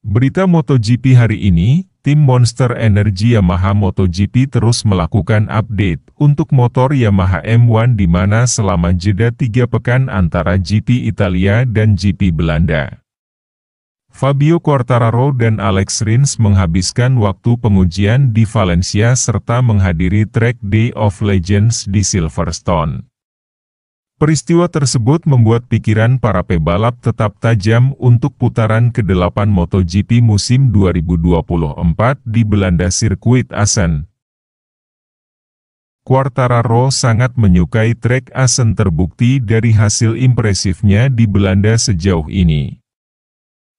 Berita MotoGP hari ini, tim Monster Energy Yamaha MotoGP terus melakukan update untuk motor Yamaha M1 di mana selama jeda tiga pekan antara GP Italia dan GP Belanda. Fabio Quartararo dan Alex Rins menghabiskan waktu pengujian di Valencia serta menghadiri Track Day of Legends di Silverstone. Peristiwa tersebut membuat pikiran para pebalap tetap tajam untuk putaran ke-8 MotoGP musim 2024 di Belanda sirkuit Assen. Quartararo sangat menyukai trek Assen terbukti dari hasil impresifnya di Belanda sejauh ini.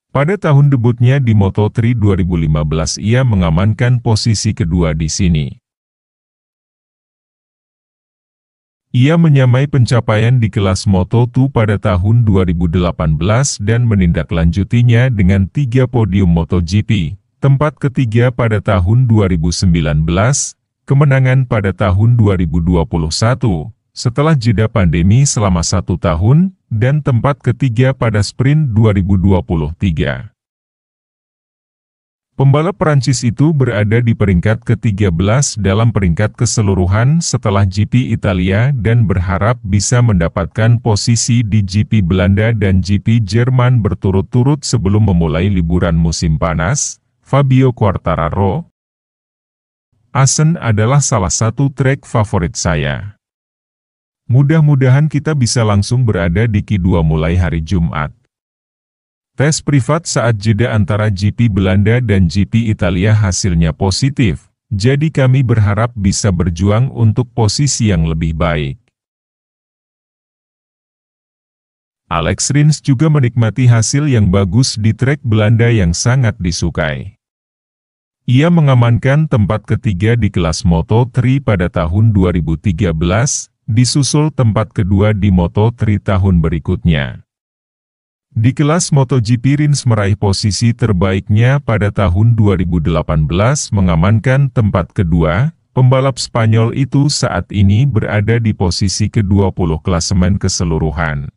Pada tahun debutnya di Moto3 2015 ia mengamankan posisi kedua di sini. Ia menyamai pencapaian di kelas Moto2 pada tahun 2018 dan menindaklanjutinya dengan tiga podium MotoGP, tempat ketiga pada tahun 2019, kemenangan pada tahun 2021, setelah jeda pandemi selama satu tahun, dan tempat ketiga pada sprint 2023. Pembalap Prancis itu berada di peringkat ke-13 dalam peringkat keseluruhan setelah GP Italia dan berharap bisa mendapatkan posisi di GP Belanda dan GP Jerman berturut-turut sebelum memulai liburan musim panas, Fabio Quartararo. Asen adalah salah satu trek favorit saya. Mudah-mudahan kita bisa langsung berada di Q2 mulai hari Jumat. Tes privat saat jeda antara GP Belanda dan GP Italia hasilnya positif, jadi kami berharap bisa berjuang untuk posisi yang lebih baik. Alex Rins juga menikmati hasil yang bagus di trek Belanda yang sangat disukai. Ia mengamankan tempat ketiga di kelas Moto3 pada tahun 2013, disusul tempat kedua di Moto3 tahun berikutnya. Di kelas MotoGP Rins meraih posisi terbaiknya pada tahun 2018 mengamankan tempat kedua, pembalap Spanyol itu saat ini berada di posisi ke-20 klasemen keseluruhan.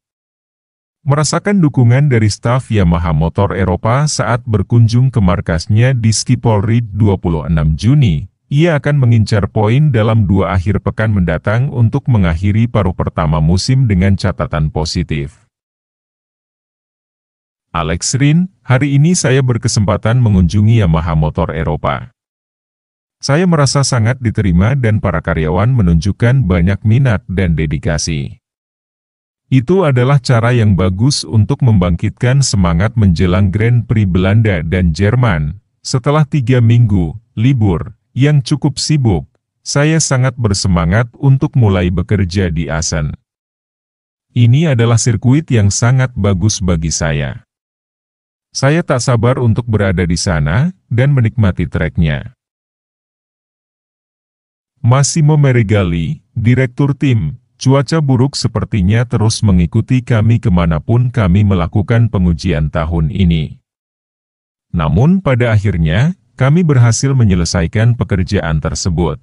Merasakan dukungan dari staf Yamaha Motor Eropa saat berkunjung ke markasnya di Skipol Reed 26 Juni, ia akan mengincar poin dalam dua akhir pekan mendatang untuk mengakhiri paruh pertama musim dengan catatan positif. Alex Rin, hari ini saya berkesempatan mengunjungi Yamaha Motor Eropa. Saya merasa sangat diterima dan para karyawan menunjukkan banyak minat dan dedikasi. Itu adalah cara yang bagus untuk membangkitkan semangat menjelang Grand Prix Belanda dan Jerman. Setelah tiga minggu, libur, yang cukup sibuk, saya sangat bersemangat untuk mulai bekerja di Asen. Ini adalah sirkuit yang sangat bagus bagi saya. Saya tak sabar untuk berada di sana, dan menikmati treknya. Massimo Meregali, Direktur Tim, cuaca buruk sepertinya terus mengikuti kami kemanapun kami melakukan pengujian tahun ini. Namun pada akhirnya, kami berhasil menyelesaikan pekerjaan tersebut.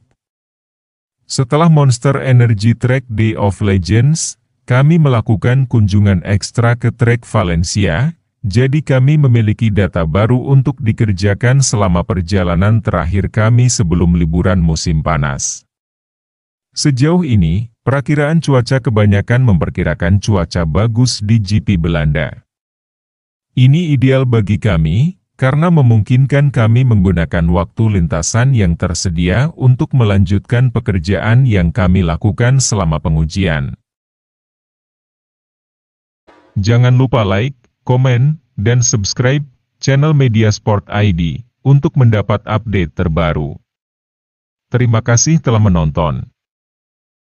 Setelah Monster Energy Track Day of Legends, kami melakukan kunjungan ekstra ke Trek Valencia, jadi kami memiliki data baru untuk dikerjakan selama perjalanan terakhir kami sebelum liburan musim panas. Sejauh ini, perakiraan cuaca kebanyakan memperkirakan cuaca bagus di GP Belanda. Ini ideal bagi kami, karena memungkinkan kami menggunakan waktu lintasan yang tersedia untuk melanjutkan pekerjaan yang kami lakukan selama pengujian. Jangan lupa like, komen, dan subscribe channel Media Sport ID untuk mendapat update terbaru. Terima kasih telah menonton.